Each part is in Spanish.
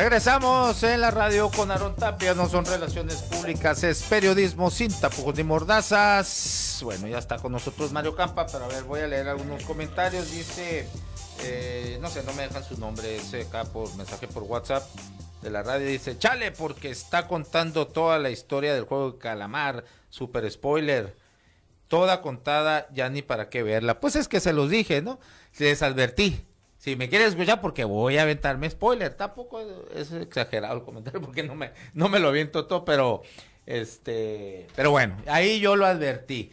Regresamos en la radio con Aaron Tapia, no son relaciones públicas, es periodismo sin tapujos ni mordazas. Bueno, ya está con nosotros Mario Campa, pero a ver, voy a leer algunos comentarios. Dice, eh, no sé, no me dejan su nombre, es acá por mensaje por WhatsApp de la radio. Dice, chale, porque está contando toda la historia del juego de Calamar, super spoiler. Toda contada, ya ni para qué verla. Pues es que se los dije, ¿no? Les advertí si me quieres escuchar, porque voy a aventarme spoiler. Tampoco es, exagerado el comentario, porque no me, no me lo aviento todo, pero este, pero bueno, ahí yo lo advertí.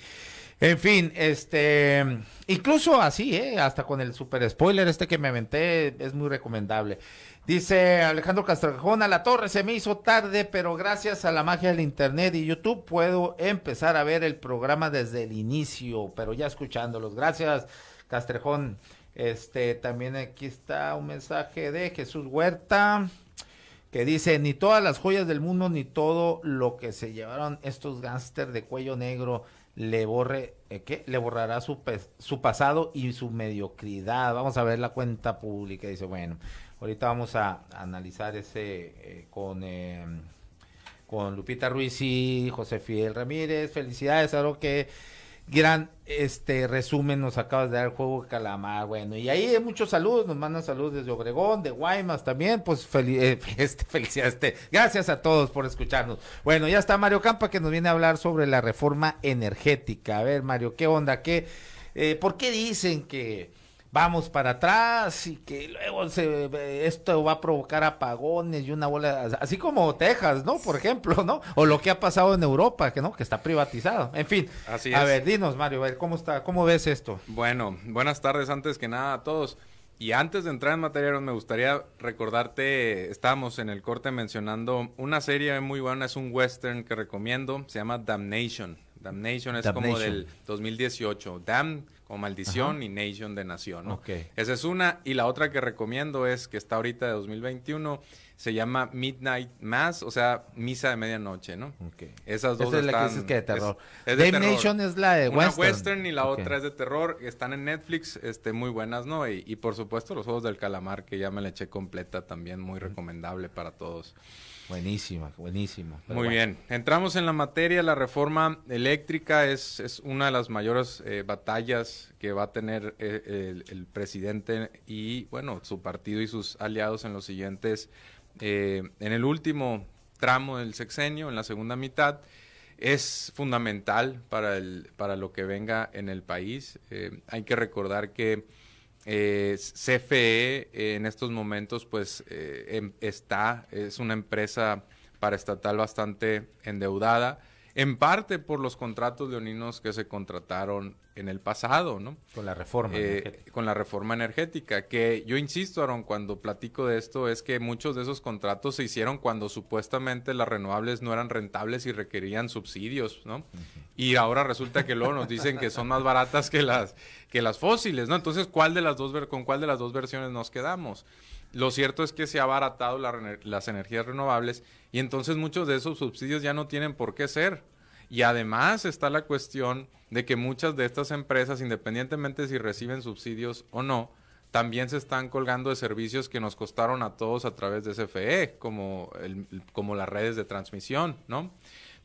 En fin, este, incluso así, ¿eh? hasta con el super spoiler este que me aventé, es muy recomendable. Dice Alejandro a la torre se me hizo tarde, pero gracias a la magia del internet y YouTube puedo empezar a ver el programa desde el inicio, pero ya escuchándolos. Gracias, Castrejón. Este, también aquí está un mensaje de Jesús Huerta que dice, ni todas las joyas del mundo, ni todo lo que se llevaron estos gángsters de cuello negro le borre, eh, ¿qué? Le borrará su, su pasado y su mediocridad. Vamos a ver la cuenta pública. Dice, bueno, ahorita vamos a, analizar ese eh, con... Em, con Lupita Ruiz y José Fidel Ramírez, felicidades, algo que gran este resumen nos acabas de dar el juego de calamar, bueno, y ahí hay muchos saludos, nos mandan saludos desde Obregón, de Guaymas también, pues eh, este, felicidades, gracias a todos por escucharnos. Bueno, ya está Mario Campa que nos viene a hablar sobre la reforma energética. A ver, Mario, ¿qué onda? ¿Qué, eh, ¿Por qué dicen que vamos para atrás y que luego se, esto va a provocar apagones y una bola, así como Texas, ¿no? Por ejemplo, ¿no? O lo que ha pasado en Europa, que no, que está privatizado. En fin, así a ver, dinos Mario, ¿cómo está? ¿Cómo ves esto? Bueno, buenas tardes antes que nada a todos. Y antes de entrar en materia, me gustaría recordarte, estábamos en el corte mencionando una serie muy buena, es un western que recomiendo, se llama Damnation. Damnation es como del 2018. Damn como maldición y Nation de nación. ¿no? Okay. Esa es una. Y la otra que recomiendo es que está ahorita de 2021. Se llama Midnight Mass, o sea, misa de medianoche, ¿no? Okay. Esas dos Esa es la de terror. Es, Nation es la de una western. y la otra es de terror. Están en Netflix, este, muy buenas, ¿no? Y, y por supuesto los Juegos del Calamar, que ya me la eché completa también, muy recomendable para todos. Buenísima, buenísima. Muy bien, entramos en la materia, la reforma eléctrica es, es una de las mayores eh, batallas que va a tener eh, el, presidente y, bueno, su partido y sus aliados en los siguientes, eh, en el último tramo del sexenio, en la segunda mitad. Es fundamental para, el, para lo que venga en el país. hay que recordar que eh, CFE en estos momentos pues eh, em, está, es una empresa paraestatal bastante endeudada, en parte por los contratos leoninos que se contrataron en el pasado, ¿no? Con la reforma. Eh, con la reforma energética, que yo insisto, Aaron, cuando platico de esto, es que muchos de esos contratos se hicieron cuando supuestamente las renovables no eran rentables y requerían subsidios, ¿no? Y ahora resulta que luego nos dicen que son más baratas que las, que las fósiles, ¿no? Entonces, ¿cuál de las dos, ¿con cuál de las dos versiones nos quedamos? Lo cierto es que se ha abaratado las energías renovables y entonces muchos de esos subsidios ya no tienen por qué ser y además está la cuestión de que muchas de estas empresas, independientemente si reciben subsidios o no, también se están colgando de servicios que nos costaron a todos a través de CFE, como, el, como las redes de transmisión, ¿no?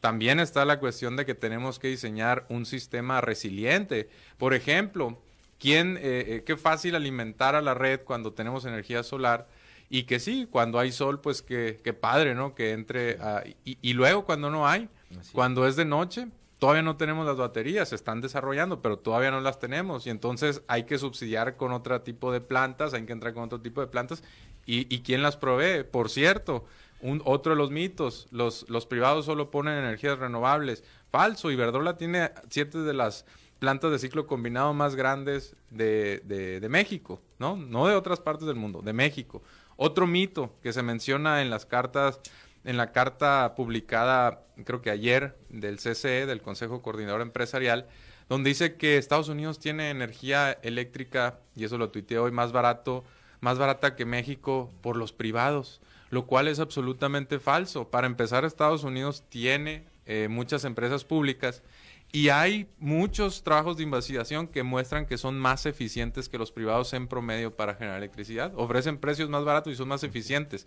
También está la cuestión de que tenemos que diseñar un sistema resiliente. Por ejemplo, ¿quién, eh, eh, qué fácil alimentar a la red cuando tenemos energía solar y que sí, cuando hay sol, pues qué que padre, ¿no? Que entre, y luego cuando no hay, cuando es de noche, todavía no tenemos las baterías, se están desarrollando, pero todavía no las tenemos. Y entonces hay que subsidiar con otro tipo de plantas, hay que entrar con otro tipo de plantas. ¿Y, quién las provee? Por cierto, un, otro de los mitos, los, los privados solo ponen energías renovables. Falso, y Iberdrola tiene siete de las plantas de ciclo combinado más grandes de, de, de México, ¿no? No de otras partes del mundo, de México. Otro mito que se menciona en las cartas en la carta publicada, creo que ayer, del CCE, del Consejo Coordinador Empresarial, donde dice que Estados Unidos tiene energía eléctrica, y eso lo tuiteé hoy, más barato, más barata que México por los privados, lo cual es absolutamente falso. Para empezar, Estados Unidos tiene eh, muchas empresas públicas y hay muchos trabajos de investigación que muestran que son más eficientes que los privados en promedio para generar electricidad. Ofrecen precios más baratos y son más eficientes.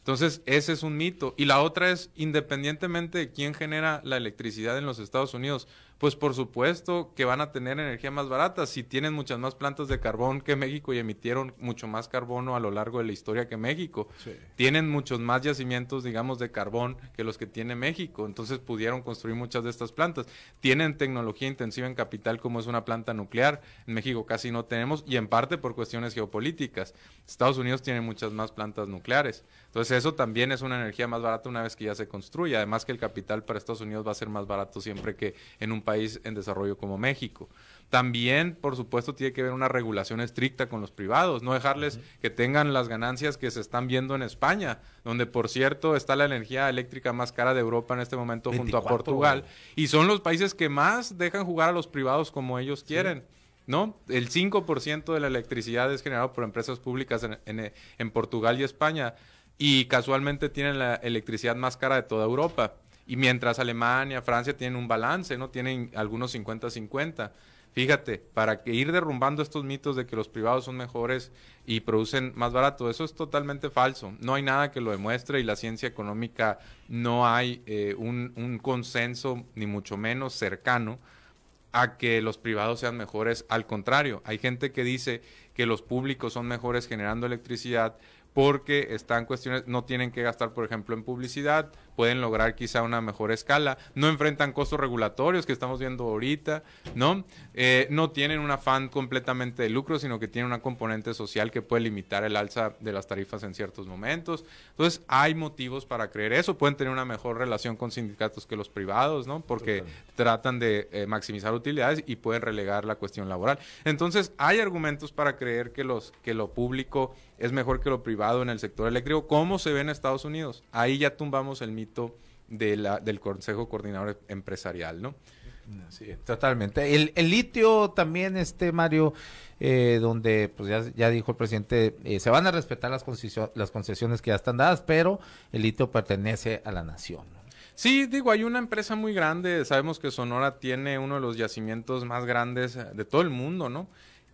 Entonces, ese es un mito. Y la otra es, independientemente de quién genera la electricidad en los Estados Unidos, pues por supuesto que van a tener energía más barata si tienen muchas más plantas de carbón que México y emitieron mucho más carbono a lo largo de la historia que México. Tienen muchos más yacimientos, digamos, de carbón que los que tiene México. Entonces pudieron construir muchas de estas plantas. Tienen tecnología intensiva en capital como es una planta nuclear. En México casi no tenemos y en parte por cuestiones geopolíticas. Estados Unidos tiene muchas más plantas nucleares. Entonces eso también es una energía más barata una vez que ya se construye. Además que el capital para Estados Unidos va a ser más barato siempre que en un país en desarrollo como México. También, por supuesto, tiene que haber una regulación estricta con los privados, no dejarles que tengan las ganancias que se están viendo en España, donde, por cierto, está la energía eléctrica más cara de Europa en este momento junto a Portugal. Y son los países que más dejan jugar a los privados como ellos quieren. ¿no? El 5% de la electricidad es generado por empresas públicas en, Portugal y España y casualmente tienen la electricidad más cara de toda Europa. Y mientras Alemania, Francia tienen un balance, ¿no? Tienen algunos 50-50. Fíjate, para que ir derrumbando estos mitos de que los privados son mejores y producen más barato, eso es totalmente falso. No hay nada que lo demuestre y la ciencia económica no hay eh, un, consenso, ni mucho menos cercano, a que los privados sean mejores. Al contrario, hay gente que dice que los públicos son mejores generando electricidad, porque están cuestiones, no tienen que gastar, por ejemplo, en publicidad, pueden lograr quizá una mejor escala, no enfrentan costos regulatorios que estamos viendo ahorita, ¿no? Eh, no tienen un afán completamente de lucro, sino que tienen una componente social que puede limitar el alza de las tarifas en ciertos momentos. Entonces, hay motivos para creer eso, pueden tener una mejor relación con sindicatos que los privados, ¿no? Porque tratan de eh, maximizar utilidades y pueden relegar la cuestión laboral. Entonces, hay argumentos para creer que los que lo público es mejor que lo privado en el sector eléctrico, como se ve en Estados Unidos. Ahí ya tumbamos el mito del Consejo Coordinador Empresarial, ¿no? Sí, totalmente. El, litio también, este Mario, eh, donde pues ya, dijo el presidente, eh, se van a respetar las, las concesiones que ya están dadas, pero el litio pertenece a la nación. Sí, digo, hay una empresa muy grande, sabemos que Sonora tiene uno de los yacimientos más grandes de todo el mundo, ¿no?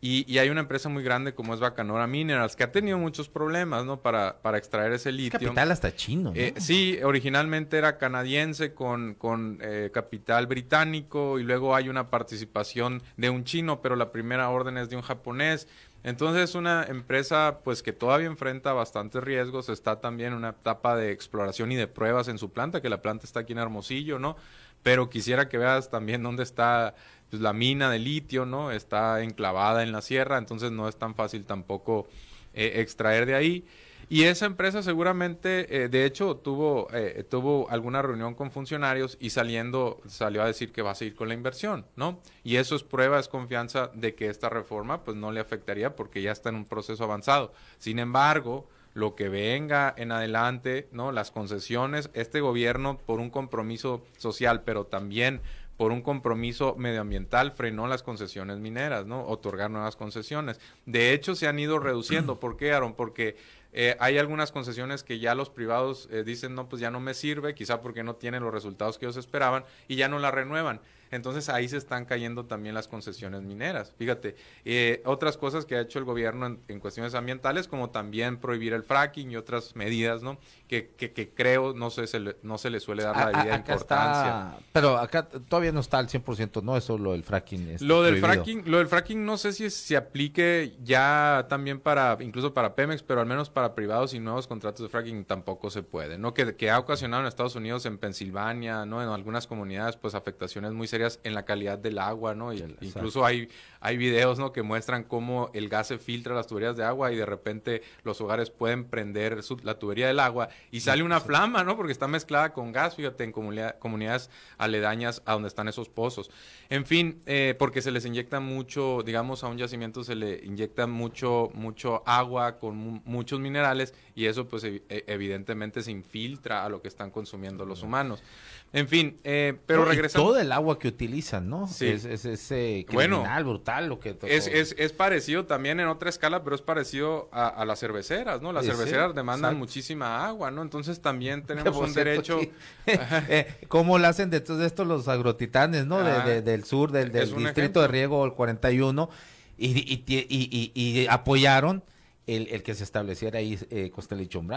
Y, hay una empresa muy grande como es Bacanora Minerals, que ha tenido muchos problemas, ¿no? Para, para extraer ese litio. Es capital hasta chino, ¿no? Eh, sí, originalmente era canadiense con, con eh, capital británico y luego hay una participación de un chino, pero la primera orden es de un japonés. Entonces es una empresa pues que todavía enfrenta bastantes riesgos, está también en una etapa de exploración y de pruebas en su planta, que la planta está aquí en Hermosillo, ¿no? Pero quisiera que veas también dónde está pues, la mina de litio, ¿no? Está enclavada en la sierra, entonces no es tan fácil tampoco eh, extraer de ahí. Y esa empresa seguramente, eh, de hecho, tuvo, eh, tuvo alguna reunión con funcionarios y saliendo, salió a decir que va a seguir con la inversión, ¿no? Y eso es prueba, es confianza de que esta reforma pues no le afectaría porque ya está en un proceso avanzado. Sin embargo, lo que venga en adelante, ¿no? Las concesiones, este gobierno por un compromiso social, pero también por un compromiso medioambiental frenó las concesiones mineras, ¿no? Otorgar nuevas concesiones. De hecho, se han ido reduciendo. ¿Por qué, Aaron? Porque eh, hay algunas concesiones que ya los privados eh, dicen, no, pues ya no me sirve, quizá porque no tienen los resultados que ellos esperaban y ya no la renuevan. Entonces ahí se están cayendo también las concesiones mineras. Fíjate, eh, otras cosas que ha hecho el gobierno en, cuestiones ambientales, como también prohibir el fracking y otras medidas, ¿no? Que, que, creo no se, le, no se le suele dar la debida importancia. pero acá todavía no está al 100%, ¿no? Eso lo del fracking. Es lo, del fracking lo del fracking no sé si se aplique ya también para, incluso para Pemex, pero al menos para privados y nuevos contratos de fracking tampoco se puede, ¿no? Que, ha ocasionado en Estados Unidos, en Pensilvania, ¿no? En algunas comunidades, pues afectaciones muy en la calidad del agua, ¿no? incluso hay, hay videos ¿no? que muestran cómo el gas se filtra a las tuberías de agua y de repente los hogares pueden prender la tubería del agua y sale una flama, ¿no? Porque está mezclada con gas, fíjate, en comunidad, comunidades aledañas a donde están esos pozos. En fin, eh, porque se les inyecta mucho, digamos, a un yacimiento se le inyecta mucho, mucho agua con muchos minerales y eso pues e, evidentemente se infiltra a lo que están consumiendo los humanos. En fin, eh, pero regresando... Todo el agua que utilizan, ¿no? Sí. Es, ese criminal, bueno, brutal es, parecido también en otra escala, pero es parecido a, las cerveceras, ¿no? Las cerveceras demandan muchísima agua, ¿no? Entonces también tenemos un derecho. Eh, ¿Cómo lo hacen de todos estos los agrotitanes, ¿no? Ah, del sur, del, distrito de riego, el 41, y, y, y, apoyaron el, que se estableciera ahí eh,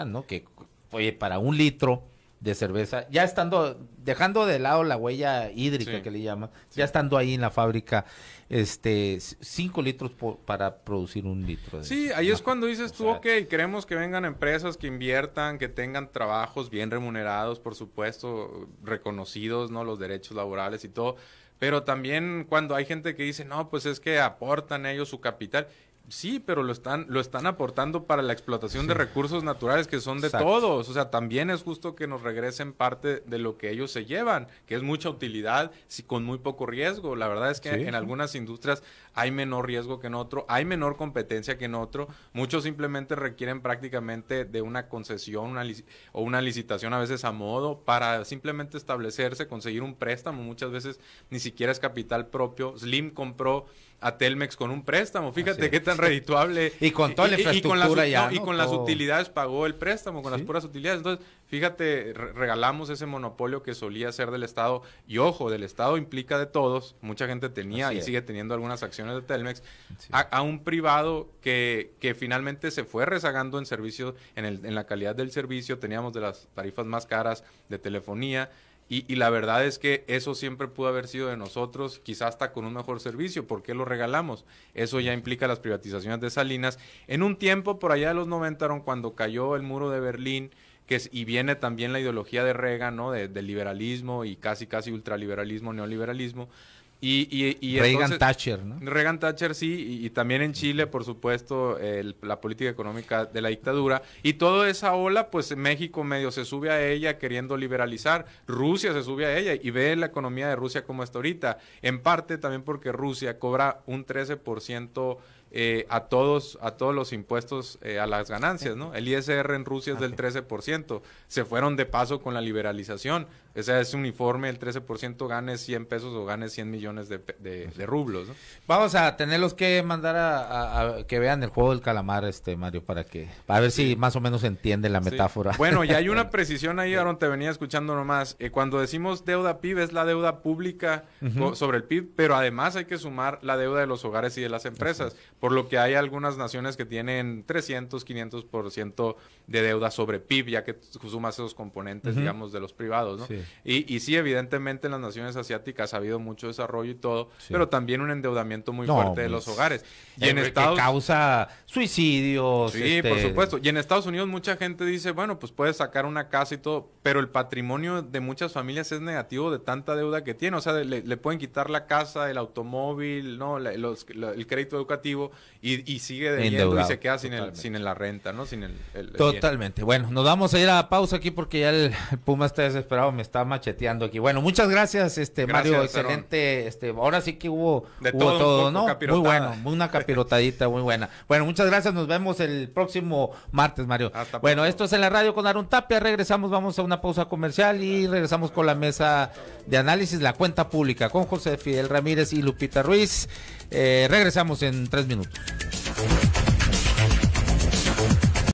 ¿no? Que, oye, para un litro de cerveza, ya estando, dejando de lado la huella hídrica que le llaman, ya estando ahí en la fábrica, este, 5 litros para producir un litro. sí, ahí es cuando dices tú, ok, queremos que vengan empresas que inviertan, que tengan trabajos bien remunerados, por supuesto, reconocidos, ¿no? Los derechos laborales y todo. Pero también cuando hay gente que dice, no, pues es que aportan ellos su capital. Sí, pero lo están, lo están aportando para la explotación de recursos naturales que son de todos. O sea, también es justo que nos regresen parte de lo que ellos se llevan, que es mucha utilidad con muy poco riesgo. La verdad es que en algunas industrias hay menor riesgo que en otro, hay menor competencia que en otro. Muchos simplemente requieren prácticamente de una concesión o una licitación a veces a modo para simplemente establecerse, conseguir un préstamo. Muchas veces ni siquiera es capital propio. Slim compró a Telmex con un préstamo. Fíjate qué tan redituable. y con toda la infraestructura las, ya. y con las utilidades pagó el préstamo, con las puras utilidades. Entonces, fíjate, regalamos ese monopolio que solía ser del Estado. Y ojo, del Estado implica de todos. Mucha gente tenía y sigue teniendo algunas acciones de Telmex. A, un privado que, finalmente se fue rezagando en servicio, en, el, en la calidad del servicio. Teníamos de las tarifas más caras de telefonía. Y, la verdad es que eso siempre pudo haber sido de nosotros, quizás hasta con un mejor servicio. ¿Por qué lo regalamos? Eso ya implica las privatizaciones de Salinas. En un tiempo, por allá de los 90, cuando cayó el muro de Berlín, que y viene también la ideología de rega, ¿no? del de liberalismo y casi, casi ultraliberalismo, neoliberalismo y, y, y Reagan Thatcher, ¿no? Reagan Thatcher, sí, y, también en Chile, por supuesto, la política económica de la dictadura. Y toda esa ola, pues México medio se sube a ella queriendo liberalizar, Rusia se sube a ella y ve la economía de Rusia como está ahorita. En parte también porque Rusia cobra un 13%. Eh, a todos a todos los impuestos eh, a las ganancias, ¿no? El ISR en Rusia es del 13%. Se fueron de paso con la liberalización. O sea, ese uniforme, el 13% gane 100 pesos o ganes 100 millones de, rublos. ¿no? Vamos a tenerlos que mandar a, que vean el juego del calamar, este Mario, para que para ver si más o menos entiende la metáfora. Bueno, y hay una precisión ahí, Aaron, te venía escuchando nomás. Eh, cuando decimos deuda PIB es la deuda pública sobre el PIB, pero además hay que sumar la deuda de los hogares y de las empresas, por lo que hay algunas naciones que tienen 300, 500% de deuda sobre PIB, ya que sumas esos componentes, digamos, de los privados, ¿no? Y, y, sí, evidentemente en las naciones asiáticas ha habido mucho desarrollo y todo, pero también un endeudamiento muy fuerte de los hogares. Eh, y en Estados que causa suicidios. Sí, este, por supuesto. Y en Estados Unidos mucha gente dice, bueno, pues puedes sacar una casa y todo, pero el patrimonio de muchas familias es negativo de tanta deuda que tiene. O sea, le, pueden quitar la casa, el automóvil, no, el crédito educativo y, sigue debiendo y se queda sin, el, sin la renta, ¿no? Sin el, Totalmente. Bueno, nos vamos a ir a pausa aquí porque ya el, Puma está desesperado, está macheteando aquí. Bueno, muchas gracias, este Mario, excelente, este, ahora sí que hubo, todo, ¿no? Muy bueno, una capirotadita muy buena. Bueno, muchas gracias, nos vemos el próximo martes, Mario. Hasta bueno, esto es en la radio con Arun Tapia, regresamos, vamos a una pausa comercial y regresamos con la mesa de análisis, la cuenta pública, con José Fidel Ramírez y Lupita Ruiz. Eh, regresamos en tres minutos.